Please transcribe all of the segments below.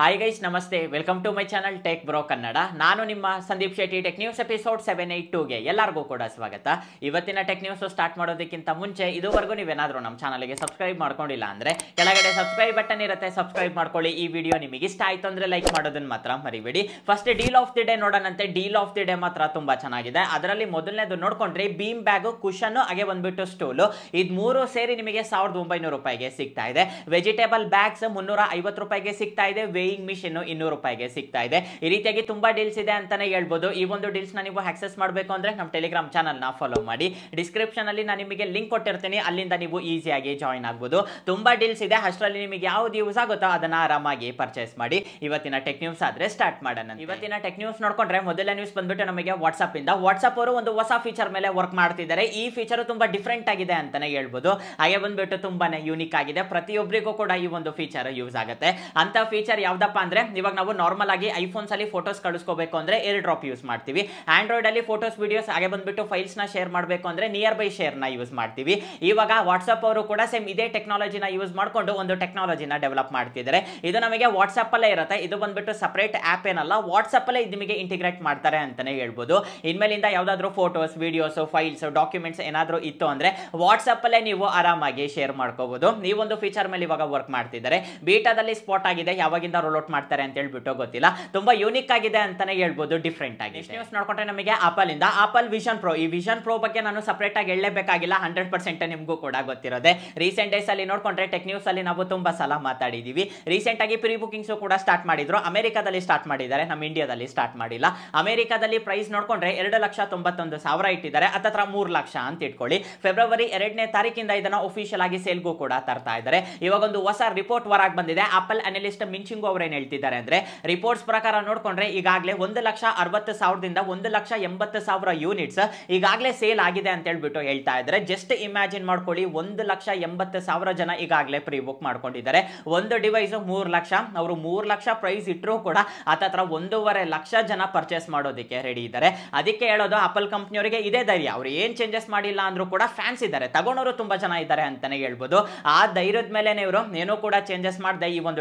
hi guys ನಮಸ್ತೆ welcome to my channel tech bro Kannada ನಾನು ನಿಮ್ಮ Sandeep Shetty tech news episode seven ಗೆ ಟೂಗೆ ಎಲ್ಲರಿಗೂ ಕೂಡ ಸ್ವಾಗತ ಇವತ್ತಿನ ಟೆಕ್ ನ್ಯೂಸ್ ಸ್ಟಾರ್ಟ್ ಮಾಡೋದಕ್ಕಿಂತ ಮುಂಚೆ ಇದುವರೆಗೂ ನೀವೇನಾದರೂ ನಮ್ಮ ಚಾನಲ್ಗೆ ಸಬ್ಸ್ಕ್ರೈಬ್ ಮಾಡ್ಕೊಂಡಿಲ್ಲ ಅಂದರೆ ಕೆಳಗಡೆ ಸಬ್ಸ್ಕ್ರೈಬ್ ಬಟನ್ ಇರುತ್ತೆ ಸಬ್ಸ್ಕ್ರೈಬ್ ಮಾಡ್ಕೊಳ್ಳಿ ಈ ವಿಡಿಯೋ ನಿಮಗೆ ಇಷ್ಟ ಆಯಿತು ಅಂದರೆ ಲೈಕ್ ಮಾಡೋದನ್ನು ಮಾತ್ರ ಮರಿಬೇಡಿ first deal of the day ನೋಡೋಣಂತೆ ಡೀಲ್ ಆಫ್ ದಿ ಡೇ ಮಾತ್ರ ತುಂಬ ಚೆನ್ನಾಗಿದೆ ಅದರಲ್ಲಿ ಮೊದಲನೇದು ನೋಡ್ಕೊಂಡ್ರೆ ಬೀಮ್ ಬ್ಯಾಗು ಕುಷನ್ನು ಹಾಗೆ ಬಂದ್ಬಿಟ್ಟು ಸ್ಟೂಲು ಇದು ಮೂರು ಸೇರಿ ನಿಮಗೆ ಸಾವಿರದ ಒಂಬೈನೂರು ರೂಪಾಯಿಗೆ ಸಿಗ್ತಾ ಇದೆ ವೆಜಿಟೇಬಲ್ ಬ್ಯಾಗ್ಸ್ ಮುನ್ನೂರ ಐವತ್ತು ರೂಪಾಯಿಗೆ ಸಿಗ್ತಾ ಇದೆ ವೇಯಿಂಗ್ ಮಿಷಿನ್ ಇನ್ನೂರು ರೂಪಾಯಿಗೆ ಸಿಗ್ತಾ ಇದೆ ಈ ರೀತಿಯಾಗಿ ತುಂಬಾ ಡೀಲ್ಸ್ ಇದೆ ಅಂತಾನೆ ಹೇಳ್ಬೋದು ಈ ಒಂದು ಡೀಲ್ಸ್ ನೀವು ಆಕ್ಸೆಸ್ ಮಾಡಬೇಕು ಅಂದ್ರೆ ನಮ್ಮ ಟೆಲಿಗ್ರಾಮ್ ನ ಫಾಲೋ ಮಾಡಿ ಡಿಸ್ಕ್ರಿಪ್ಷನ್ ಅಲ್ಲಿ ನಾನು ನಿಮಗೆ ಲಿಂಕ್ ಕೊಟ್ಟಿರ್ತೀನಿ ಅಲ್ಲಿಂದ ನೀವು ಈಸಿಯಾಗಿ ಜಾಯಿನ್ ಆಗಬಹುದು ತುಂಬಾ ಡೀಲ್ಸ್ ಇದೆ ಅಷ್ಟರಲ್ಲಿ ನಿಮಗೆ ಯಾವ್ದು ಯೂಸ್ ಆಗುತ್ತೋ ಅದನ್ನ ಆರಾಮಾಗಿ ಪರ್ಚೇಸ್ ಮಾಡಿ ಇವತ್ತಿನ ಟೆಕ್ ನ್ಯೂಸ್ ಆದ್ರೆ ಸ್ಟಾರ್ಟ್ ಮಾಡೋಣ ಇವತ್ತಿನ ಟೆಕ್ ನ್ಯೂಸ್ ನೋಡ್ಕೊಂಡ್ರೆ ಮೊದಲ ನ್ಯೂಸ್ ಬಂದ್ಬಿಟ್ಟು ನಮಗೆ ವಾಟ್ಸ್ಆಪ್ ಇಂದ ವಾಟ್ಸ್ಆಪ್ ಅವರು ಒಂದು ಹೊಸ ಫೀಚರ್ ಮೇಲೆ ವರ್ಕ್ ಮಾಡ್ತಿದ್ದಾರೆ ಈ ಫೀಚರ್ ತುಂಬಾ ಡಿಫ್ರೆಂಟ್ ಆಗಿದೆ ಅಂತಾನೆ ಹೇಳ್ಬೋದು ಹಾಗೆ ಬಂದ್ಬಿಟ್ಟು ತುಂಬಾನೇ ಯೂನಿಕ್ ಆಗಿದೆ ಪ್ರತಿಯೊಬ್ಬರಿಗೂ ಕೂಡ ಈ ಒಂದು ಫೀಚರ್ ಯೂಸ್ ಆಗುತ್ತೆ ಅಂತ ಫೀಚರ್ ಯಾವ್ದು ಯಾವ್ದಪ್ಪ ಅಂದ್ರೆ ಇವಾಗ ನಾವು ನಾರ್ಮಲ್ ಆಗಿ ಐಫೋನ್ಸ್ ಅಲ್ಲಿ ಫೋಟೋಸ್ ಕಳಿಸ್ಕೋಬೇಕು ಅಂದ್ರೆ ಏರ್ ಡ್ರಾಪ್ ಯೂಸ್ ಮಾಡ್ತೀವಿ ಆಂಡ್ರಾಯ್ಡ್ ಅಲ್ಲಿ ಫೋಟೋಸ್ ವಿಡಿಯೋಸ್ ಹಾಗೆ ಬಂದ್ಬಿಟ್ಟು ಫೈಲ್ಸ್ ನ ಶೇರ್ ಮಾಡಬೇಕು ಅಂದ್ರೆ ನಿಯರ್ ಬೈ ಶೇರ್ ನ ಯೂಸ್ ಮಾಡ್ತೀವಿ ಇವಾಗ ವಾಟ್ಸ್ಆಪ್ ಅವರು ಕೂಡ ಸೇಮ್ ಇದೇ ಟೆಕ್ನಾಲಜಿನ ಯೂಸ್ ಮಾಡಿಕೊಂಡು ಒಂದು ಟೆಕ್ನಾಲಜಿನ ಡೆವಲಪ್ ಮಾಡ್ತಿದ್ದಾರೆ ಇದು ನಮಗೆ ವಾಟ್ಸ್ಆಪ್ ಅಲ್ಲೇ ಇರುತ್ತೆ ಇದು ಬಂದ್ಬಿಟ್ಟು ಸಪರೇಟ್ ಆಪ್ ಏನಲ್ಲ ವಾಟ್ಸ್ಆಪ್ ಅಲ್ಲೇ ನಿಮಗೆ ಇಂಟಿಗ್ರೇಟ್ ಮಾಡ್ತಾರೆ ಅಂತಾನೆ ಹೇಳ್ಬೋದು ಇನ್ಮೇಲಿಂದ ಯಾವ್ದಾದ್ರು ಫೋಟೋಸ್ ವಿಡಿಯೋಸ್ ಫೈಲ್ಸ್ ಡಾಕ್ಯುಮೆಂಟ್ಸ್ ಏನಾದರೂ ಇತ್ತು ಅಂದ್ರೆ ವಾಟ್ಸ್ಆಪ್ ಅಲ್ಲೇ ನೀವು ಆರಾಮಾಗಿ ಶೇರ್ ಮಾಡ್ಕೋಬಹುದು ನೀವೊಂದು ಒಂದು ಫೀಚರ್ ಮೇಲೆ ಇವಾಗ ವರ್ಕ್ ಮಾಡ್ತಿದ್ದಾರೆ ಬೀಟಾದಲ್ಲಿ ಸ್ಪಾಟ್ ಆಗಿದೆ ಯಾವಾಗಿಂದ ರೋಲ್ ಔಟ್ ಮಾಡ್ತಾರೆ ಅಂತ ಹೇಳ್ಬಿಟ್ಟು ಗೊತ್ತಿಲ್ಲ ತುಂಬಾ ಯೂನಿಕ್ ಆಗಿದೆ ಅಂತಾನೆ ಹೇಳ್ಬೋದು ಡಿಫ್ರೆಂಟ್ ಆಗಿ ನೆಕ್ಸ್ಟ್ ನ್ಯೂಸ್ ನೋಡ್ಕೊಂಡ್ರೆ ನಮಗೆ ಆಪಲ್ ಇಂದ ಆಪಲ್ ವಿಷನ್ ಪ್ರೋ ಈ ವಿಷನ್ ಪ್ರೋ ಬಗ್ಗೆ ನಾನು ಸಪ್ರೇಟ್ ಆಗಿ ಹೇಳಲೇಬೇಕಾಗಿಲ್ಲ ಹಂಡ್ರೆಡ್ ಪರ್ಸೆಂಟ್ ನಿಮಗೂ ಕೂಡ ಗೊತ್ತಿರೋದೆ ರೀಸೆಂಟ್ ಡೇಸ್ ಅಲ್ಲಿ ನೋಡ್ಕೊಂಡ್ರೆ ಟೆಕ್ ನ್ಯೂಸ್ ಅಲ್ಲಿ ನಾವು ತುಂಬಾ ಸಲ ಮಾತಾಡಿದೀವಿ ರೀಸೆಂಟ್ ಆಗಿ ಪ್ರೀ ಬುಕಿಂಗ್ಸ್ ಕೂಡ ಸ್ಟಾರ್ಟ್ ಮಾಡಿದ್ರು ಅಮೆರಿಕಾದಲ್ಲಿ ಸ್ಟಾರ್ಟ್ ಮಾಡಿದ್ದಾರೆ ನಮ್ಮ ಇಂಡಿಯಾದಲ್ಲಿ ಸ್ಟಾರ್ಟ್ ಮಾಡಿಲ್ಲ ಅಮೆರಿಕಾದಲ್ಲಿ ಪ್ರೈಸ್ ನೋಡ್ಕೊಂಡ್ರೆ ಎರಡು ಲಕ್ಷ ತೊಂಬತ್ತೊಂದು ಸಾವಿರ ಇಟ್ಟಿದ್ದಾರೆ ಅತತ್ರ ಮೂರು ಲಕ್ಷ ಅಂತ ಇಟ್ಕೊಳ್ಳಿ ಫೆಬ್ರವರಿ ಎರಡನೇ ತಾರೀಕಿಂದ ಇದನ್ನ ಒಫಿಷಿಯಲ್ ಆಗಿ ಸೇಲ್ಗೂ ಕೂಡ ತರ್ತಾ ಇದ್ದಾರೆ ಇವಾಗ ಒಂದು ಹೊಸ ರಿಪೋರ್ಟ್ ವರಾಗಿ ಬಂದಿದೆ ಆಪಲ್ ಅನಲಿಸ್ಟ್ ಮಿಂಚಿಂಗ್ ಅವ್ರು ಏನ್ ಹೇಳ್ತಿದ್ದಾರೆ ಅಂದ್ರೆ ರಿಪೋರ್ಟ್ಸ್ ಪ್ರಕಾರ ನೋಡ್ಕೊಂಡ್ರೆ ಈಗಾಗಲೇ ಒಂದು ಲಕ್ಷ ಅರವತ್ತು ಸಾವಿರದಿಂದ ಒಂದು ಲಕ್ಷ ಎಂಬತ್ತು ಸಾವಿರ ಯೂನಿಟ್ಸ್ ಈಗಾಗಲೇ ಸೇಲ್ ಆಗಿದೆ ಅಂತ ಹೇಳ್ಬಿಟ್ಟು ಹೇಳ್ತಾ ಇದ್ರೆ ಜಸ್ಟ್ ಇಮ್ಯಾಜಿನ್ ಮಾಡ್ಕೊಳ್ಳಿ ಒಂದು ಲಕ್ಷ ಎಂಬತ್ತು ಸಾವಿರ ಜನ ಈಗಾಗಲೇ ಪ್ರೀ ಬುಕ್ ಮಾಡ್ಕೊಂಡಿದ್ದಾರೆ ಒಂದು ಡಿವೈಸ್ ಮೂರ್ ಲಕ್ಷ ಅವರು ಮೂರು ಲಕ್ಷ ಪ್ರೈಸ್ ಇಟ್ಟರು ಕೂಡ ಆತತ್ರ ಒಂದೂವರೆ ಲಕ್ಷ ಜನ ಪರ್ಚೇಸ್ ಮಾಡೋದಕ್ಕೆ ರೆಡಿ ಇದ್ದಾರೆ ಅದಕ್ಕೆ ಹೇಳೋದು ಅಪಲ್ ಕಂಪ್ನಿಯವರಿಗೆ ಇದೇ ಧೈರ್ಯ ಅವರು ಏನು ಚೇಂಜಸ್ ಮಾಡಿಲ್ಲ ಅಂದ್ರೂ ಕೂಡ ಫ್ಯಾನ್ಸ್ ಇದ್ದಾರೆ ತಗೊಂಡವರು ತುಂಬಾ ಜನ ಇದ್ದಾರೆ ಅಂತಾನೆ ಹೇಳ್ಬೋದು ಆ ಧೈರ್ಯದ ಮೇಲೆ ಇವರು ಏನೂ ಕೂಡ ಚೇಂಜಸ್ ಮಾಡದೆ ಈ ಒಂದು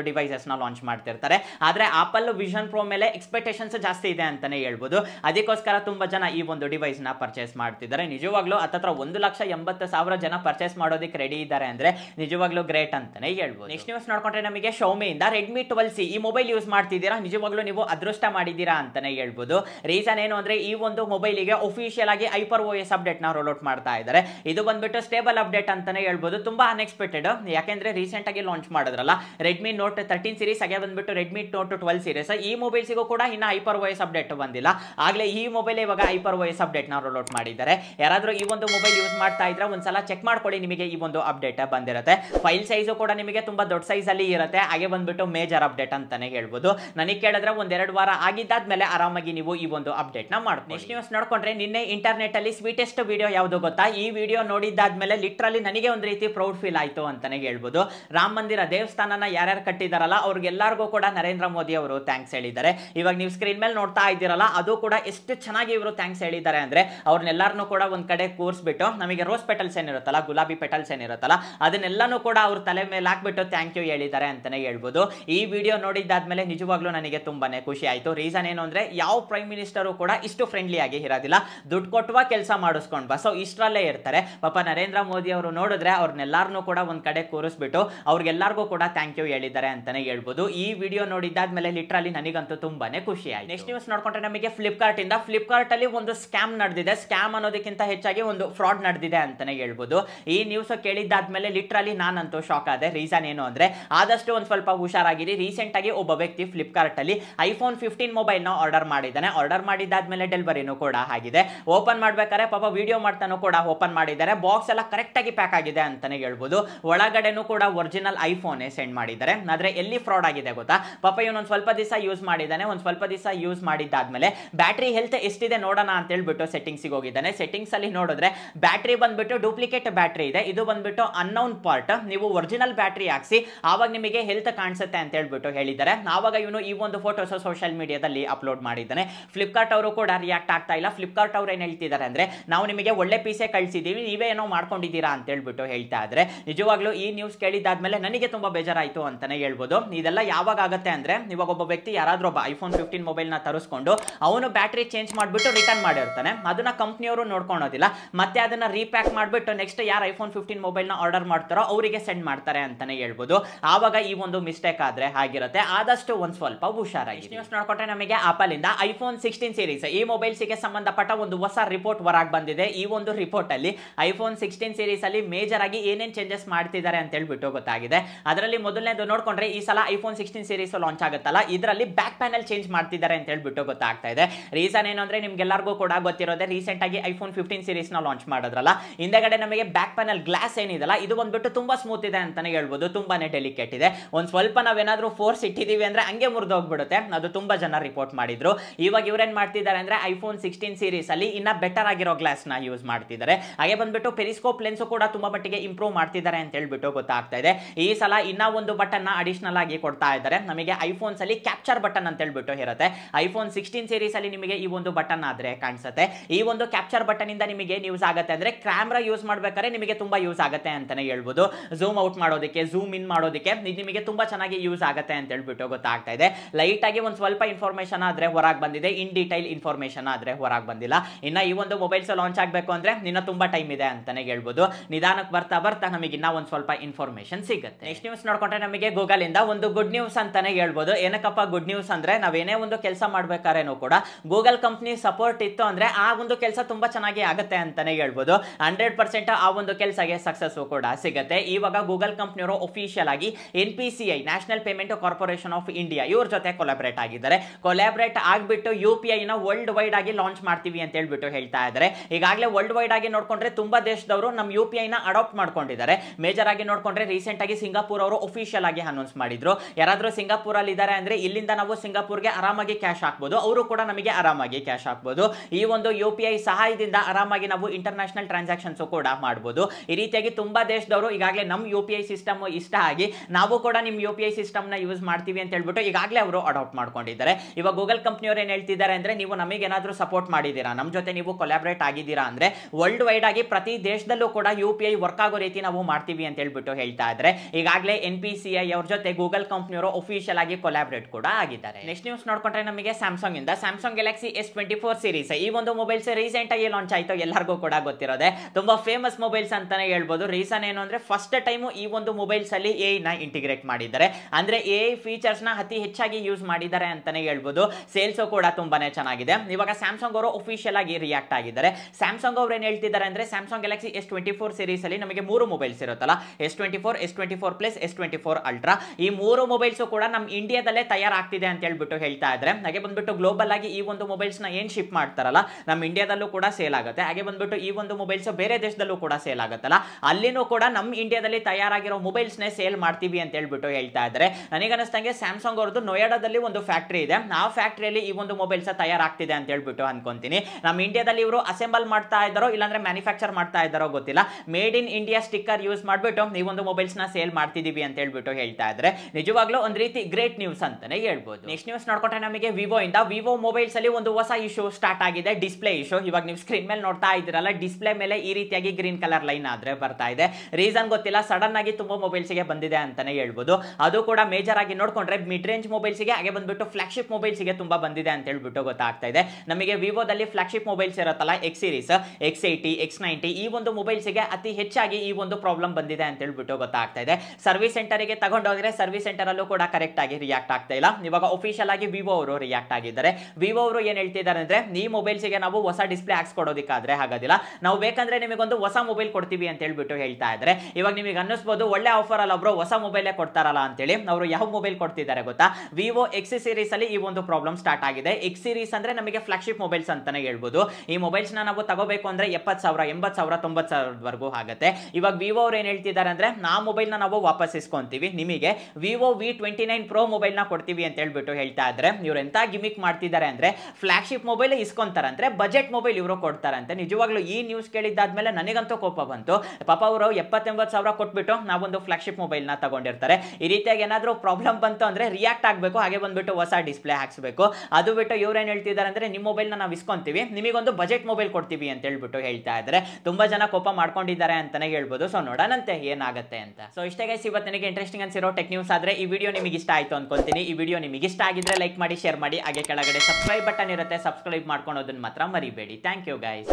ನ ಲಾಂಚ್ ಮಾಡಿ ಮಾಡ್ತಿರ್ತಾರೆ ಆದ್ರೆ ಆಪಲ್ ವಿಷನ್ ಪ್ರೋ ಮೇಲೆ ಎಕ್ಸ್ಪೆಕ್ಟೇಷನ್ಸ್ ಜಾಸ್ತಿ ಇದೆ ಅಂತಾನೆ ಹೇಳ್ಬೋದು ಅದಕ್ಕೋಸ್ಕರ ತುಂಬಾ ಜನ ಈ ಒಂದು ನ ಪರ್ಚೇಸ್ ಮಾಡ್ತಿದ್ದಾರೆ ನಿಜವಾಗ್ಲೂ ಹತ್ರ ಒಂದು ಲಕ್ಷ ಎಂಬತ್ತು ಸಾವಿರ ಜನ ಪರ್ಚೇಸ್ ಮಾಡೋದಕ್ಕೆ ರೆಡಿ ಇದ್ದಾರೆ ಅಂದ್ರೆ ನಿಜವಾಗ್ಲೂ ಗ್ರೇಟ್ ಅಂತಾನೆ ಹೇಳ್ಬೋದು ನೆಕ್ಸ್ಟ್ ನ್ಯೂಸ್ ನೋಡ್ಕೊಂಡ್ರೆ ನಮಗೆ ಶೋಮಿಯಿಂದ ರೆಡ್ಮಿ ಟ್ವೆಲ್ ಸಿ ಈ ಮೊಬೈಲ್ ಯೂಸ್ ಮಾಡ್ತಿದ್ದೀರಾ ನಿಜವಾಗ್ಲೂ ನೀವು ಅದೃಷ್ಟ ಮಾಡಿದ್ದೀರಾ ಅಂತಾನೆ ಹೇಳ್ಬೋದು ರೀಸನ್ ಏನು ಅಂದ್ರೆ ಈ ಒಂದು ಮೊಬೈಲಿಗೆ ಒಫಿಷಿಯಲ್ ಆಗಿ ಐಪರ್ ಓ ಎಸ್ ಅಪ್ಡೇಟ್ನ ರೋಲ್ ಔಟ್ ಮಾಡ್ತಾ ಇದ್ದಾರೆ ಇದು ಬಂದ್ಬಿಟ್ಟು ಸ್ಟೇಬಲ್ ಅಪ್ಡೇಟ್ ಅಂತಾನೆ ಹೇಳ್ಬೋದು ತುಂಬಾ ಅನ್ಎಕ್ಸ್ಪೆಕ್ಟೆಡ್ ರೀಸೆಂಟ್ ರೀಸೆಂಟಾಗಿ ಲಾಂಚ್ ಮಾಡಿದ್ರಲ್ಲ ರೆಡ್ಮಿ ನೋಟ್ ತರ್ಟೀನ್ ಸೀರೀಸ್ ಹಾಗೆ ಬಂದ್ಬಿಟ್ಟು ರೆಡ್ಮಿ ನೋಟ್ ಟ್ವೆಲ್ ಸೀರೀಸ್ ಈ ಮೊಬೈಲ್ಸಿಗೂ ಕೂಡ ಇನ್ನು ಹೈಪರ್ ವಾಯ್ಸ್ ಅಪ್ಡೇಟ್ ಬಂದಿಲ್ಲ ಆಗಲೇ ಈ ಮೊಬೈಲ್ ಇವಾಗ ಹೈಪರ್ ವಾಯ್ಸ್ ಅಪ್ಡೇಟ್ನ ರೋಲ್ಔಟ್ ಮಾಡಿದ್ದಾರೆ ಯಾರಾದರೂ ಈ ಒಂದು ಮೊಬೈಲ್ ಯೂಸ್ ಮಾಡ್ತಾ ಇದ್ರೆ ಒಂದ್ಸಲ ಚೆಕ್ ಮಾಡ್ಕೊಳ್ಳಿ ನಿಮಗೆ ಈ ಒಂದು ಅಪ್ಡೇಟ್ ಬಂದಿರುತ್ತೆ ಫೈಲ್ ಸೈಜು ಕೂಡ ನಿಮಗೆ ತುಂಬ ದೊಡ್ಡ ಸೈಜಲ್ಲಿ ಇರುತ್ತೆ ಹಾಗೆ ಬಂದ್ಬಿಟ್ಟು ಮೇಜರ್ ಅಪ್ಡೇಟ್ ಅಂತಾನೆ ಹೇಳ್ಬೋದು ನನಗೆ ಕೇಳಿದ್ರೆ ಒಂದೆರಡು ವಾರ ಆಗಿದ್ದಾದ್ಮೇಲೆ ಆರಾಮಾಗಿ ನೀವು ಈ ಒಂದು ಅಪ್ಡೇಟ್ನ ಮಾಡ್ಬೋದು ನೆಕ್ಸ್ಟ್ ನ್ಯೂಸ್ ನೋಡ್ಕೊಂಡ್ರೆ ನಿನ್ನೆ ಇಂಟರ್ನೆಟ್ ಅಲ್ಲಿ ಸ್ವೀಟೆಸ್ಟ್ ವಿಡಿಯೋ ಯಾವುದು ಗೊತ್ತಾ ಈ ವಿಡಿಯೋ ನೋಡಿದ್ದಾದ್ಮೇಲೆ ಲಿಟ್ರಲಿ ನನಗೆ ಒಂದು ರೀತಿ ಪ್ರೌಡ್ ಫೀಲ್ ಆಯಿತು ಅಂತಾನೆ ಹೇಳ್ಬೋದು ರಾಮ ಮಂದಿರ ದೇವಸ್ಥಾನನ ಯಾರ್ಯಾರು ಕಟ್ಟಿದಾರಲ್ಲ ಅವ್ರಿಗೆಲ್ಲರೂ ಎಲ್ಲರಿಗೂ ಕೂಡ ನರೇಂದ್ರ ಮೋದಿ ಅವರು ಥ್ಯಾಂಕ್ಸ್ ಹೇಳಿದ್ದಾರೆ ಇವಾಗ ನೀವು ಸ್ಕ್ರೀನ್ ಮೇಲೆ ನೋಡ್ತಾ ಇದ್ದೀರಲ್ಲ ಅದು ಕೂಡ ಎಷ್ಟು ಚೆನ್ನಾಗಿ ಇವರು ಥ್ಯಾಂಕ್ಸ್ ಹೇಳಿದ್ದಾರೆ ಅಂದರೆ ಅವ್ರನ್ನೆಲ್ಲರನ್ನೂ ಕೂಡ ಒಂದು ಕಡೆ ಕೂರಿಸ್ಬಿಟ್ಟು ನಮಗೆ ರೋಸ್ ಪೆಟಲ್ಸ್ ಏನಿರುತ್ತಲ್ಲ ಗುಲಾಬಿ ಪೆಟಲ್ಸ್ ಏನಿರುತ್ತಲ್ಲ ಅದನ್ನೆಲ್ಲನೂ ಕೂಡ ಅವ್ರ ತಲೆ ಮೇಲೆ ಹಾಕ್ಬಿಟ್ಟು ಥ್ಯಾಂಕ್ ಯು ಹೇಳಿದ್ದಾರೆ ಅಂತಲೇ ಹೇಳ್ಬೋದು ಈ ವಿಡಿಯೋ ನೋಡಿದ್ದಾದ್ಮೇಲೆ ನಿಜವಾಗ್ಲೂ ನನಗೆ ತುಂಬಾ ಖುಷಿ ಆಯಿತು ರೀಸನ್ ಏನು ಅಂದರೆ ಯಾವ ಪ್ರೈಮ್ ಮಿನಿಸ್ಟರು ಕೂಡ ಇಷ್ಟು ಫ್ರೆಂಡ್ಲಿ ಆಗಿ ಇರೋದಿಲ್ಲ ದುಡ್ಡು ಕೊಟ್ಟುವ ಕೆಲಸ ಮಾಡಿಸ್ಕೊಂಡು ಬಸ್ ಸೊ ಇಷ್ಟರಲ್ಲೇ ಇರ್ತಾರೆ ಪಾಪ ನರೇಂದ್ರ ಮೋದಿ ಅವರು ನೋಡಿದ್ರೆ ಅವ್ರನ್ನೆಲ್ಲರನ್ನೂ ಕೂಡ ಒಂದು ಕಡೆ ಕೂರಿಸ್ಬಿಟ್ಟು ಅವ್ರಿಗೆಲ್ಲರಿಗೂ ಕೂಡ ಥ್ಯಾಂಕ್ ಯು ಹೇಳಿದ್ದಾರೆ ಅಂತಲೇ ಹೇಳ್ಬೋದು ಈ ಈ ವಿಡಿಯೋ ನೋಡಿದ್ದಾದ್ಮೇಲೆ ಲಿಟ್ರಲಿ ನನಗಂತೂ ತುಂಬಾನೇ ಖುಷಿ ಆಯ್ತು ನೆಕ್ಸ್ಟ್ ನ್ಯೂಸ್ ನೋಡ್ಕೊಂಡ್ರೆ ನಮಗೆ ಫ್ಲಿಪ್ಕಾರ್ಟ್ ಇಂದ ಫ್ಲಿಪ್ಕಾರ್ಟ್ ಅಲ್ಲಿ ಒಂದು ಸ್ಕ್ಯಾಮ್ ನಡೆದಿದೆ ಸ್ಕ್ಯಾಮ್ ಅನ್ನೋದಕ್ಕಿಂತ ಹೆಚ್ಚಾಗಿ ಒಂದು ಫ್ರಾಡ್ ನಡೆದಿದೆ ಅಂತಾನೆ ಹೇಳ್ಬೋದು ಈ ನ್ಯೂಸ್ ಕೇಳಿದ್ದಾದ್ಮೇಲೆ ಲಿಟ್ರಲಿ ನಾನಂತೂ ಶಾಕ್ ಆದೆ ರೀಸನ್ ಏನು ಅಂದ್ರೆ ಆದಷ್ಟು ಒಂದು ಸ್ವಲ್ಪ ಹುಷಾರಾಗಿರಿ ರೀಸೆಂಟ್ ಆಗಿ ಒಬ್ಬ ವ್ಯಕ್ತಿ ಫ್ಲಿಪ್ಕಾರ್ಟ್ ಅಲ್ಲಿ ಐಫೋನ್ ಫಿಫ್ಟೀನ್ ಮೊಬೈಲ್ ನ ಆರ್ಡರ್ ಮಾಡಿದ್ದಾನೆ ಆರ್ಡರ್ ಮಾಡಿದ್ದಾದ್ಮೇಲೆ ಡೆಲಿವರಿನೂ ಕೂಡ ಆಗಿದೆ ಓಪನ್ ಮಾಡ್ಬೇಕಾದ್ರೆ ಪಾಪ ವಿಡಿಯೋ ಮಾಡ್ತಾನೂ ಕೂಡ ಓಪನ್ ಮಾಡಿದ್ದಾರೆ ಬಾಕ್ಸ್ ಎಲ್ಲ ಕರೆಕ್ಟ್ ಆಗಿ ಪ್ಯಾಕ್ ಆಗಿದೆ ಅಂತಾನೆ ಹೇಳ್ಬೋದು ಒಳಗಡೆನೂ ಕೂಡ ಒರಿಜಿನಲ್ ಐಫೋನ್ ಸೆಂಡ್ ಮಾಡಿದ್ದಾರೆ ಆದ್ರೆ ಎಲ್ಲಿ ಫ್ರಾಡ್ ಆಗಿದೆ ಗೊತ್ತಾ ಪಾಪ ಇವನೊಂದು ಸ್ವಲ್ಪ ದಿವಸ ಯೂಸ್ ಮಾಡಿದ್ದಾನೆ ಒಂದು ಸ್ವಲ್ಪ ದಿವಸ ಯೂಸ್ ಮಾಡಿದ್ದಾದ್ಮೇಲೆ ಬ್ಯಾಟ್ರಿ ಹೆಲ್ತ್ ಎಷ್ಟಿದೆ ನೋಡೋಣ ಅಂತ ಹೇಳ್ಬಿಟ್ಟು ಸೆಟ್ಟಿಂಗ್ಸಿಗೆ ಹೋಗಿದ್ದಾನೆ ಸೆಟ್ಟಿಂಗ್ಸ್ ಅಲ್ಲಿ ನೋಡಿದ್ರೆ ಬ್ಯಾಟ್ರಿ ಬಂದ್ಬಿಟ್ಟು ಡೂಪ್ಲಿಕೇಟ್ ಬ್ಯಾಟ್ರಿ ಇದೆ ಇದು ಬಂದ್ಬಿಟ್ಟು ಅನ್ನೌನ್ ಪಾರ್ಟ್ ನೀವು ಒರಿಜಿನಲ್ ಬ್ಯಾಟ್ರಿ ಹಾಕ್ಸಿ ಆವಾಗ ನಿಮಗೆ ಹೆಲ್ತ್ ಕಾಣಿಸುತ್ತೆ ಅಂತ ಹೇಳ್ಬಿಟ್ಟು ಹೇಳಿದ್ದಾರೆ ಆವಾಗ ಇವನು ಈ ಒಂದು ಫೋಟೋಸ್ ಸೋಷಿಯಲ್ ಮೀಡಿಯಾದಲ್ಲಿ ಅಪ್ಲೋಡ್ ಮಾಡಿದ್ದಾನೆ ಫ್ಲಿಪ್ಕಾರ್ಟ್ ಅವರು ಕೂಡ ರಿಯಾಕ್ಟ್ ಆಗ್ತಾ ಇಲ್ಲ ಫ್ಲಿಪ್ಕಾರ್ಟ್ ಅವ್ರು ಏನು ಹೇಳ್ತಿದ್ದಾರೆ ಅಂದ್ರೆ ನಾವು ನಿಮಗೆ ಒಳ್ಳೆ ಪೀಸೆ ಕಳಿಸಿದ್ದೀವಿ ನೀವೇ ಏನೋ ಮಾಡ್ಕೊಂಡಿದ್ದೀರಾ ಅಂತ ಹೇಳ್ಬಿಟ್ಟು ಹೇಳ್ತಾ ಇದ್ರೆ ನಿಜವಾಗ್ಲೂ ಈ ನ್ಯೂಸ್ ಕೇಳಿದಾದ್ಮೇಲೆ ನನಗೆ ತುಂಬಾ ಬೇಜಾರಾಯ್ತು ಅಂತಾನೆ ಹೇಳ್ಬೋದು ಇದೆಲ್ಲ ಯಾವ ಯಾವಾಗ ಆಗುತ್ತೆ ಅಂದ್ರೆ ಇವಾಗ ಒಬ್ಬ ವ್ಯಕ್ತಿ ಯಾರಾದ್ರೂ ಒಬ್ಬ ಐಫೋನ್ ಫಿಫ್ಟೀನ್ ಮೊಬೈಲ್ನ ತರಿಸ್ಕೊಂಡು ಅವನು ಬ್ಯಾಟ್ರಿ ಚೇಂಜ್ ಮಾಡಿಬಿಟ್ಟು ರಿಟರ್ನ್ ಮಾಡಿರ್ತಾನೆ ಅದನ್ನ ಕಂಪ್ನಿಯವರು ನೋಡ್ಕೊಳೋದಿಲ್ಲ ಮತ್ತೆ ಅದನ್ನ ರೀಪ್ಯಾಕ್ ಮಾಡಿಬಿಟ್ಟು ನೆಕ್ಸ್ಟ್ ಯಾರು ಐಫೋನ್ ಫಿಫ್ಟೀನ್ ಮೊಬೈಲ್ನ ಆರ್ಡರ್ ಮಾಡ್ತಾರೋ ಅವರಿಗೆ ಸೆಂಡ್ ಮಾಡ್ತಾರೆ ಅಂತಾನೆ ಹೇಳ್ಬೋದು ಆವಾಗ ಈ ಒಂದು ಮಿಸ್ಟೇಕ್ ಆದ್ರೆ ಆಗಿರುತ್ತೆ ಆದಷ್ಟು ಒಂದು ಸ್ವಲ್ಪ ಹುಷಾರಾಗಿ ನ್ಯೂಸ್ ನೋಡ್ಕೊಟ್ರೆ ನಮಗೆ ಆಪಲಿಂದ ಐಫೋನ್ ಸಿಕ್ಸ್ಟೀನ್ ಸೀರೀಸ್ ಈ ಮೊಬೈಲ್ಸಿಗೆ ಸಂಬಂಧಪಟ್ಟ ಒಂದು ಹೊಸ ರಿಪೋರ್ಟ್ ಹೊರಗೆ ಬಂದಿದೆ ಈ ಒಂದು ರಿಪೋರ್ಟಲ್ಲಿ ಐಫೋನ್ ಸಿಕ್ಸ್ಟೀನ್ ಸೀರೀಸಲ್ಲಿ ಮೇಜರ್ ಆಗಿ ಏನೇನ್ ಚೇಂಜಸ್ ಮಾಡ್ತಿದ್ದಾರೆ ಅಂತ ಹೇಳ್ಬಿಟ್ಟು ಗೊತ್ತಾಗಿದೆ ಅದರಲ್ಲಿ ಮೊದಲನೇದು ನೋಡ್ಕೊಂಡ್ರೆ ಈ ಸಲ ಐಫೋನ್ ಸಿಕ್ಸ್ಟೀನ್ ಸೀರೀಸ್ ಲಾಂಚ್ ಆಗುತ್ತಲ್ಲ ಇದರಲ್ಲಿ ಬ್ಯಾಕ್ ಪ್ಯಾನಲ್ ಚೇಂಜ್ ಮಾಡ್ತಿದ್ದಾರೆ ಅಂತ ಹೇಳ್ಬಿಟ್ಟು ಗೊತ್ತಾಗ್ತಾ ಇದೆ ರೀಸನ್ ಏನು ಅಂದ್ರೆ ನಿಮ್ಗೆಲ್ಲರಿಗೂ ಕೂಡ ಗೊತ್ತಿರೋದೆ ರೀಸೆಂಟ್ ಆಗಿ ಐಫೋನ್ ಫಿಫ್ಟೀನ್ ಸೀರೀಸ್ ನ ಲಾಂಚ್ ಮಾಡಿದ್ರಲ್ಲ ಹಿಂದೆಗಡೆ ನಮಗೆ ಬ್ಯಾಕ್ ಪ್ಯಾನಲ್ ಗ್ಲಾಸ್ ಏನಿದೆಲ್ಲ ಇದು ಬಂದ್ಬಿಟ್ಟು ತುಂಬಾ ಸ್ಮೂತ್ ಇದೆ ಅಂತಾನೆ ಹೇಳ್ಬೋದು ತುಂಬಾನೇ ಡೆಲಿಕೇಟ್ ಇದೆ ಒಂದ್ ಸ್ವಲ್ಪ ನಾವೇನಾದ್ರೂ ಫೋರ್ಸ್ ಇಟ್ಟಿದೀವಿ ಅಂದ್ರೆ ಹಂಗೆ ಮುರಿದೋಗ್ಬಿಡುತ್ತೆ ಅದು ತುಂಬಾ ಜನ ರಿಪೋರ್ಟ್ ಮಾಡಿದ್ರು ಇವಾಗ ಇವ್ರೇನ್ ಮಾಡ್ತಿದ್ದಾರೆ ಅಂದ್ರೆ ಐಫೋನ್ ಸಿಕ್ಸ್ಟೀನ್ ಸೀರೀಸ್ ಅಲ್ಲಿ ಇನ್ನ ಬೆಟರ್ ಆಗಿರೋ ಗ್ಲಾಸ್ ನ ಯೂಸ್ ಮಾಡ್ತಿದ್ದಾರೆ ಹಾಗೆ ಬಂದ್ಬಿಟ್ಟು ಪೆರಿಸ್ಕೋಪ್ ಲೆನ್ಸ್ ಕೂಡ ತುಂಬಾ ಮಟ್ಟಿಗೆ ಇಂಪ್ರೂವ್ ಮಾಡ್ತಿದ್ದಾರೆ ಅಂತ ಹೇಳ್ಬಿಟ್ಟು ಗೊತ್ತಾಗ್ತಾ ಇದೆ ಈ ಸಲ ಇನ್ನ ಒಂದು ಬಟನ್ ಅಡಿಷನಲ್ ಆಗಿ ಕೊಡ್ತಾ ಇದ್ದಾರೆ ನಮಗೆ ಐಫೋನ್ಸ್ ಅಲ್ಲಿ ಕ್ಯಾಪ್ಚರ್ ಬಟನ್ ಅಂತ ಹೇಳ್ಬಿಟ್ಟು ಇರುತ್ತೆ ಐಫೋನ್ ಸಿಕ್ಸ್ಟೀನ್ ಸೀರೀಸ್ ಅಲ್ಲಿ ನಿಮಗೆ ಈ ಒಂದು ಬಟನ್ ಆದ್ರೆ ಕಾಣಿಸುತ್ತೆ ಈ ಒಂದು ಕ್ಯಾಪ್ಚರ್ ಬಟನ್ ಇಂದ ನಿಮಗೆ ಯೂಸ್ ಆಗುತ್ತೆ ಅಂದ್ರೆ ಕ್ಯಾಮ್ರಾ ಯೂಸ್ ಮಾಡ್ಬೇಕಾದ್ರೆ ನಿಮಗೆ ತುಂಬಾ ಯೂಸ್ ಆಗುತ್ತೆ ಅಂತಾನೆ ಹೇಳ್ಬೋದು ಝೂಮ್ ಔಟ್ ಮಾಡೋದಕ್ಕೆ ಝೂಮ್ ಇನ್ ಮಾಡೋದಕ್ಕೆ ನಿಮಗೆ ತುಂಬಾ ಚೆನ್ನಾಗಿ ಯೂಸ್ ಆಗುತ್ತೆ ಅಂತ ಹೇಳ್ಬಿಟ್ಟು ಗೊತ್ತಾಗ್ತಾ ಇದೆ ಲೈಟ್ ಆಗಿ ಒಂದು ಸ್ವಲ್ಪ ಇನ್ಫಾರ್ಮೇಶನ್ ಆದ್ರೆ ಹೊರಗೆ ಬಂದಿದೆ ಇನ್ ಡೀಟೈಲ್ ಇನ್ಫಾರ್ಮೇಶನ್ ಆದ್ರೆ ಹೊರಗೆ ಬಂದಿಲ್ಲ ಇನ್ನ ಈ ಒಂದು ಮೊಬೈಲ್ಸ್ ಲಾಂಚ್ ಆಗಬೇಕು ಅಂದ್ರೆ ನಿನ್ನ ತುಂಬಾ ಟೈಮ್ ಇದೆ ಅಂತಾನೆ ಹೇಳ್ಬೋದು ನಿಧಾನಕ್ಕೆ ಬರ್ತಾ ಬರ್ತಾ ನಮಗೆ ಇನ್ನ ಒಂದು ಸ್ವಲ್ಪ ಇನ್ಫಾರ್ಮೇಶನ್ ಸಿಗುತ್ತೆ ನೆಕ್ಸ್ಟ್ ನ್ಯೂಸ್ ನೋಡ್ಕೊಂಡ್ರೆ ನಮಗೆ ಗೂಗಲ್ ಇಂದ ಒಂದು ಗುಡ್ ನ್ಯೂಸ್ ನ್ಯೂಸ್ ಅಂತಾನೆ ಹೇಳ್ಬೋದು ಏನಕ್ಕಪ್ಪ ಗುಡ್ ನ್ಯೂಸ್ ಅಂದ್ರೆ ಏನೇ ಒಂದು ಕೆಲಸ ಮಾಡ್ಬೇಕಾರೇನು ಕೂಡ ಗೂಗಲ್ ಕಂಪ್ನಿ ಸಪೋರ್ಟ್ ಇತ್ತು ಅಂದ್ರೆ ಆ ಒಂದು ಕೆಲಸ ತುಂಬಾ ಚೆನ್ನಾಗಿ ಆಗುತ್ತೆ ಅಂತಾನೆ ಹೇಳ್ಬೋದು ಹಂಡ್ರೆಡ್ ಪರ್ಸೆಂಟ್ ಆ ಒಂದು ಕೆಲಸಗೆ ಸಕ್ಸಸ್ ಕೂಡ ಸಿಗುತ್ತೆ ಇವಾಗ ಗೂಗಲ್ ಕಂಪ್ನಿಯವರು ಒಫಿಷಿಯಲ್ ಆಗಿ N P C I National Payment Corporation of India ಇವ್ರ ಜೊತೆ ಕೊಲಾಬ್ರೇಟ್ ಆಗಿದ್ದಾರೆ ಕೊಲಾಬ್ರೇಟ್ ಆಗ್ಬಿಟ್ಟು ಯು ಪಿ ಐನ ವರ್ಲ್ಡ್ ವೈಡ್ ಆಗಿ ಲಾಂಚ್ ಮಾಡ್ತೀವಿ ಅಂತ ಹೇಳ್ಬಿಟ್ಟು ಹೇಳ್ತಾ ಇದ್ದಾರೆ ಈಗಾಗಲೇ ವರ್ಲ್ಡ್ ವೈಡ್ ಆಗಿ ನೋಡ್ಕೊಂಡ್ರೆ ತುಂಬಾ ದೇಶದವರು ನಮ್ಮ ಯು ಪಿ ಅಡಾಪ್ಟ್ ಮಾಡ್ಕೊಂಡಿದ್ದಾರೆ ಮೇಜರ್ ಆಗಿ ನೋಡ್ಕೊಂಡ್ರೆ ರೀಸೆಂಟ್ ಆಗಿ ಸಿಂಗಾಪುರ್ ಅವರು ಒಫಿಷಿಯಲ್ ಆಗಿ ಅನೌನ್ಸ್ ಮಾಡಿದ್ರು ಯಾರಾದ್ರೂ ಯಾರಾದರೂ ಸಿಂಗಾಪುರಲ್ಲಿ ಇದ್ದಾರೆ ಅಂದ್ರೆ ಇಲ್ಲಿಂದ ನಾವು ಸಿಂಗಾಪುರ್ಗೆ ಆರಾಮಾಗಿ ಕ್ಯಾಶ್ ಹಾಕ್ಬೋದು ಅವರು ಕೂಡ ನಮಗೆ ಆರಾಮಾಗಿ ಕ್ಯಾಶ್ ಹಾಕ್ಬೋದು ಈ ಒಂದು ಯು ಪಿ ಐ ಸಹಾಯದಿಂದ ಆರಾಮಾಗಿ ನಾವು ಇಂಟರ್ನ್ಯಾಷನಲ್ ಟ್ರಾನ್ಸಾಕ್ಷನ್ಸು ಕೂಡ ಮಾಡ್ಬೋದು ಈ ರೀತಿಯಾಗಿ ತುಂಬಾ ದೇಶದವರು ಈಗಾಗಲೇ ನಮ್ಮ ಯು ಪಿ ಐ ಸಿಸ್ಟಮ್ ಇಷ್ಟ ಆಗಿ ನಾವು ಕೂಡ ನಿಮ್ಮ ಯು ಪಿ ಐ ಸಿಸ್ಟಮ್ನ ಯೂಸ್ ಮಾಡ್ತೀವಿ ಅಂತ ಹೇಳ್ಬಿಟ್ಟು ಈಗಾಗಲೇ ಅವರು ಅಡಾಪ್ಟ್ ಮಾಡ್ಕೊಂಡಿದ್ದಾರೆ ಇವಾಗ ಗೂಗಲ್ ಕಂಪ್ನಿಯವರು ಏನು ಹೇಳ್ತಿದ್ದಾರೆ ಅಂದರೆ ನೀವು ನಮಗೇನಾದರೂ ಸಪೋರ್ಟ್ ಮಾಡಿದ್ದೀರಾ ನಮ್ಮ ಜೊತೆ ನೀವು ಕೊಲಾಬ್ರೇಟ್ ಆಗಿದ್ದೀರಾ ಅಂದರೆ ವರ್ಲ್ಡ್ ವೈಡ್ ಆಗಿ ಪ್ರತಿ ದೇಶದಲ್ಲೂ ಕೂಡ ಯು ಪಿ ಐ ವರ್ಕ್ ಆಗೋ ರೀತಿ ನಾವು ಮಾಡ್ತೀವಿ ಅಂತ ಹೇಳ್ಬಿಟ್ಟು ಹೇಳ್ತಾ ಇದ್ದಾರೆ ಈಗಾಗಲೇ ಎನ್ ಪಿ ಸಿ ಐ ಅವ್ರ ಜೊತೆ ಗೂಗಲ್ ಕಂಪ್ನಿಯವರು ಅವರು ಆಗಿ ಕೊಲಾಬ್ರೇಟ್ ಕೂಡ ಆಗಿದ್ದಾರೆ ನೆಕ್ಸ್ಟ್ ನ್ಯೂಸ್ ನೋಡ್ಕೊಂಡ್ರೆ ನಮಗೆ ಸ್ಯಾಮ್ಸಂಗ್ ಇಂದ Samsung Galaxy S twenty four series ಈ ಒಂದು ಮೊಬೈಲ್ಸ್ ರೀಸೆಂಟ್ ಆಗಿ ಲಾಂಚ್ ಆಯ್ತು ಎಲ್ಲರಿಗೂ ಕೂಡ ಗೊತ್ತಿರೋದೆ ತುಂಬಾ ಫೇಮಸ್ ಮೊಬೈಲ್ಸ್ ಅಂತಾನೆ ಹೇಳ್ಬೋದು ರೀಸನ್ ಏನು ಅಂದ್ರೆ ಫಸ್ಟ್ ಟೈಮ್ ಈ ಒಂದು ಮೊಬೈಲ್ಸ್ ಅಲ್ಲಿ ಎ ನ ಇಂಟಿಗ್ರೇಟ್ ಮಾಡಿದ್ದಾರೆ ಅಂದ್ರೆ ಎ ಫೀಚರ್ಸ್ ನ ಅತಿ ಹೆಚ್ಚಾಗಿ ಯೂಸ್ ಮಾಡಿದ್ದಾರೆ ಅಂತಾನೆ ಹೇಳ್ಬೋದು ಸೇಲ್ಸ್ ಕೂಡ ತುಂಬಾನೇ ಚೆನ್ನಾಗಿದೆ ಇವಾಗ ಸ್ಯಾಮ್ಸಂಗ್ ಅವರು ಅಫಿಷಿಯಲ್ ಆಗಿ ರಿಯಾಕ್ಟ್ ಆಗಿದ್ದಾರೆ ಸ್ಯಾಮ್ಸಂಗ್ ಅವ್ರು ಏನ್ ಹೇಳ್ತಿದ್ದಾರೆ ಅಂದ್ರೆ Samsung Galaxy S twenty four series ಅಲ್ಲಿ ನಮಗೆ ಮೂರು ಮೊಬೈಲ್ಸ್ ಇರುತ್ತಲ್ಲ S twenty four S twenty four plus S twenty four ultra ಈ ಮೂರು ಮೊಬೈಲ್ ಮೊಬೈಲ್ಸು ಕೂಡ ನಮ್ಮ ಇಂಡಿಯಾದಲ್ಲೇ ತಯಾರಾಗ್ತಿದೆ ಅಂತ ಹೇಳ್ಬಿಟ್ಟು ಹೇಳ್ತಾ ಇದ್ರೆ ಹಾಗೆ ಬಂದ್ಬಿಟ್ಟು ಗ್ಲೋಬಲ್ ಆಗಿ ಈ ಒಂದು ನ ಏನು ಶಿಪ್ ಮಾಡ್ತಾರಲ್ಲ ನಮ್ಮ ಇಂಡಿಯಾದಲ್ಲೂ ಕೂಡ ಸೇಲ್ ಆಗುತ್ತೆ ಹಾಗೆ ಬಂದ್ಬಿಟ್ಟು ಈ ಒಂದು ಮೊಬೈಲ್ಸ್ ಬೇರೆ ದೇಶದಲ್ಲೂ ಕೂಡ ಸೇಲ್ ಆಗುತ್ತಲ್ಲ ಅಲ್ಲಿನೂ ಕೂಡ ನಮ್ಮ ಇಂಡಿಯಾದಲ್ಲಿ ತಯಾರಾಗಿರೋ ಮೊಬೈಲ್ಸ್ನೇ ಸೇಲ್ ಮಾಡ್ತೀವಿ ಅಂತ ಹೇಳ್ಬಿಟ್ಟು ಹೇಳ್ತಾ ಇದ್ದಾರೆ ನನಗನಿಸ್ತಂಗೆ ಸ್ಯಾಮ್ಸಂಗ್ ಅವ್ರದ್ದು ನೋಯಾಡಾದಲ್ಲಿ ಒಂದು ಫ್ಯಾಕ್ಟ್ರಿ ಇದೆ ಆ ಫ್ಯಾಕ್ಟ್ರಿಯಲ್ಲಿ ಈ ಒಂದು ಮೊಬೈಲ್ಸ್ ತಯಾರಾಗ್ತಿದೆ ಅಂತ ಹೇಳ್ಬಿಟ್ಟು ಅನ್ಕೊಂತೀನಿ ನಮ್ಮ ಇಂಡಿಯಾದಲ್ಲಿ ಇವರು ಅಸೆಂಬಲ್ ಮಾಡ್ತಾ ಇದ್ದಾರೋ ಇಲ್ಲಾಂದ್ರೆ ಮ್ಯಾನುಫ್ಯಾಕ್ಚರ್ ಮಾಡ್ತಾ ಇದ್ದಾರೋ ಗೊತ್ತಿಲ್ಲ made in India sticker use ಮಾಡ್ಬಿಟ್ಟು ಈ ಒಂದು ಮೊಬೈಲ್ಸ್ನ ಸೇಲ್ ಮಾಡ್ತಿದ್ದೀವಿ ಅಂತ ಹೇಳ್ಬಿಟ್ಟು ಹೇಳ್ತಾ ಇದ್ರೆ ನಿಜವಾಗ್ಲೂ ಒಂದ್ ರೀತಿ ಗ್ರೇಟ್ ನ್ಯೂಸ್ ಅಂತಾನೆ ಹೇಳ್ಬೋದು ನೆಕ್ಸ್ಟ್ ನ್ಯೂಸ್ ನೋಡ್ಕೊಂಡ್ರೆ ನಮಗೆ ವಿವೋ ಇಂದ ವಿವೋ ಮೊಬೈಲ್ಸ್ ಅಲ್ಲಿ ಒಂದು ಹೊಸ ಇಶ್ಯೂ ಸ್ಟಾರ್ಟ್ ಆಗಿದೆ ಡಿಸ್ಪ್ಲೇ ಇಶ್ಯೂ ಇವಾಗ ನೀವು ಸ್ಕ್ರೀನ್ ಮೇಲೆ ನೋಡ್ತಾ ಇದ್ರಲ್ಲ ಡಿಸ್ಪ್ಲೇ ಮೇಲೆ ಈ ರೀತಿಯಾಗಿ ಗ್ರೀನ್ ಕಲರ್ ಲೈನ್ ಆದ್ರೆ ಬರ್ತಾ ಇದೆ ರೀಸನ್ ಗೊತ್ತಿಲ್ಲ ಸಡನ್ ಆಗಿ ತುಂಬಾ ಮೊಬೈಲ್ಸ್ ಗೆ ಬಂದಿದೆ ಅಂತಾನೆ ಹೇಳ್ಬೋದು ಅದು ಕೂಡ ಮೇಜರ್ ಆಗಿ ನೋಡ್ಕೊಂಡ್ರೆ ಮಿಡ್ ರೇಂಜ್ ಮೊಬೈಲ್ಸ್ ಗೆ ಹಾಗೆ ಬಂದ್ಬಿಟ್ಟು ಫ್ಲಾಗ್ಶಿಪ್ ಮೊಬೈಲ್ಸ್ ಗೆ ತುಂಬಾ ಬಂದಿದೆ ಅಂತ ಹೇಳ್ಬಿಟ್ಟು ಗೊತ್ತಾಗ್ತಾ ಇದೆ ನಮಗೆ ವಿವೋದಲ್ಲಿ ಫ್ಲಾಗ್ಶಿಪ್ ಮೊಬೈಲ್ಸ್ ಇರುತ್ತಲ್ಲ X series X eighty X ninety ಈ ಒಂದು ಮೊಬೈಲ್ಸ್ ಗೆ ಅತಿ ಹೆಚ್ಚಾಗಿ ಈ ಒಂದು ಪ್ರಾಬ್ಲಮ್ ಬಂದಿದೆ ಅಂತ ಹೇಳ್ಬಿಟ್ಟು ಗೊತ್ತಾಗ್ತಾ ಇದೆ ಸರ್ವಿಸ್ ಸೆಂಟರ್ ಗೆ ತಗೊಂಡೋದ್ರೆ ಸರ್ವಿಸ್ ಸೆಂಟರ್ ಅಲ್ಲೂ ಕೂಡ ಕೂಡ ಕರೆಕ್ಟ್ ಆಗಿ ರಿಯಾಕ್ಟ್ ಆಗ್ತಾ ಇಲ್ಲ ಇವಾಗ ಒಫಿಷಿಯಲ್ ಆಗಿ ವಿವೋ ಅವರು ರಿಯಾಕ್ಟ್ ಆಗಿದ್ದಾರೆ ವಿವೋ ಅವರು ಏನು ಹೇಳ್ತಿದ್ದಾರೆ ಅಂದ್ರೆ ಈ ಗೆ ನಾವು ಹೊಸ ಡಿಸ್ಪ್ಲೇ ಕೊಡೋದಕ್ಕಾದ್ರೆ ಆಗೋದಿಲ್ಲ ನಾವು ಬೇಕಂದ್ರೆ ಒಂದು ಹೊಸ ಮೊಬೈಲ್ ಕೊಡ್ತೀವಿ ಅಂತ ಹೇಳ್ಬಿಟ್ಟು ಹೇಳ್ತಾ ಇದ್ದಾರೆ ಇವಾಗ ನಿಮಗೆ ಅನ್ನಿಸ್ಬೋದು ಒಳ್ಳೆ ಆಫರ್ ಅಲ್ಲ ಒಬ್ರು ಹೊಸ ಮೊಬೈಲೇ ಕೊಡ್ತಾರಲ್ಲ ಅಂತೇಳಿ ಅವರು ಯಾವ ಮೊಬೈಲ್ ಕೊಡ್ತಿದ್ದಾರೆ ಗೊತ್ತಾ ವಿವೋ ಎಕ್ಸ್ ಸೀರೀಸ್ ಅಲ್ಲಿ ಈ ಒಂದು ಪ್ರಾಬ್ಲಮ್ ಸ್ಟಾರ್ಟ್ ಆಗಿದೆ ಎಕ್ಸ್ ಸೀರೀಸ್ ಅಂದ್ರೆ ನಮಗೆ ಫ್ಲಾಗ್ಶಿಪ್ ಮೊಬೈಲ್ಸ್ ಅಂತಾನೆ ಹೇಳ್ಬೋದು ಈ ಮೊಬೈಲ್ಸ್ ನ ನಾವು ತಗೋಬೇಕು ಅಂದ್ರೆ ಎಪ್ಪತ್ತು ಸಾವಿರ ಎಂಬತ್ ಸಾವಿರ ತೊಂಬತ್ತು ಸಾವಿರದವರೆಗೂ ಆಗುತ್ತೆ ಇವಾಗ ವಿವೋ ಅವ್ರು ಏನ್ ಹೇಳ್ತಿದ್ದಾರೆ ಅಂದ್ರೆ ನಾ ಮೊಬೈಲ್ ನ ನಾವು ವಾಪಸ್ ಇಸ್ಕೊಂತೀವಿ ನಿಮಗೆ Vivo V twenty nine Pro ನ ಕೊಡ್ತೀವಿ ಅಂತ ಹೇಳ್ಬಿಟ್ಟು ಹೇಳ್ತಾ ಇದ್ರೆ ಇವ್ರು ಎಂತ ಗಿಮಿಕ್ ಮಾಡ್ತಿದ್ದಾರೆ ಅಂದ್ರೆ ಫ್ಲಾಗ್ಶಿಪ್ ಮೊಬೈಲ್ ಇಸ್ಕೊಂತಾರಂತೆ ಬಜೆಟ್ ಮೊಬೈಲ್ ಇವರು ಕೊಡ್ತಾರಂತೆ ನಿಜವಾಗ್ಲೂ ಈ ನ್ಯೂಸ್ ಕೇಳಿದ್ದಾದ್ಮೇಲೆ ನನಗಂತೂ ಕೋಪ ಬಂತು ಪಾಪ ಅವರು ಎಪ್ಪತ್ತೊಂಬತ್ತು ಸಾವಿರ ಕೊಟ್ಬಿಟ್ಟು ನಾವೊಂದು ಫ್ಲಾಗ್ಶಿಪ್ ನ ತಗೊಂಡಿರ್ತಾರೆ ಈ ರೀತಿಯಾಗಿ ಏನಾದರೂ ಪ್ರಾಬ್ಲಮ್ ಬಂತು ಅಂದ್ರೆ ರಿಯಾಕ್ಟ್ ಆಗಬೇಕು ಹಾಗೆ ಬಂದ್ಬಿಟ್ಟು ಹೊಸ ಡಿಸ್ಪ್ಲೇ ಹಾಕ್ಸ್ಬೇಕು ಅದು ಬಿಟ್ಟು ಇವ್ರೇನು ಹೇಳ್ತಿದ್ದಾರೆ ಅಂದ್ರೆ ನಿಮ್ಮ ಮೊಬೈಲ್ನ ನಾವು ಇಸ್ಕೊಂತೀವಿ ನಿಮಗೊಂದು ಬಜೆಟ್ ಮೊಬೈಲ್ ಕೊಡ್ತೀವಿ ಅಂತ ಹೇಳ್ಬಿಟ್ಟು ಹೇಳ್ತಾ ಇದ್ದಾರೆ ತುಂಬಾ ಜನ ಕೋಪ ಮಾಡ್ಕೊಂಡಿದ್ದಾರೆ ಅಂತಾನೆ ಹೇಳ್ಬೋದು ಸೊ ನೋಡೋಣಂತೆ ಏನಾಗುತ್ತೆ ಅಂತ ಸೊ ಇಷ್ಟೇ ಗೈಸ್ ಇವತ್ತು ನನಗೆ ಇಂಟ್ರೆಸ್ಟಿಂಗ್ ಅನ್ಸಿರೋ ಟೆಕ್ ನ್ಯೂಸ್ ಆದರೆ ಈ ವಿಡಿಯೋ ವಿಡಿಯೋ ನಿಮಗೆ ಇಷ್ಟ ಆಯಿತು ಅನ್ಕೊಂತೀನಿ ಈ ವಿಡಿಯೋ ನಿಮಗೆ ಇಷ್ಟ ಆಗಿದ್ರೆ ಲೈಕ್ ಮಾಡಿ ಶೇರ್ ಮಾಡಿ ಹಾಗೆ ಕೆಳಗಡೆ ಸಬ್ಸ್ಕ್ರೈಬ್ ಬಟನ್ ಇರುತ್ತೆ ಸಬ್ಸ್ಕ್ರೈಬ್ ಮಾಡ್ಕೊಂಡು ಮಾತ್ರ ಮರಿಬೇಡಿ ಥ್ಯಾಂಕ್ ಯು ಗೈಸ್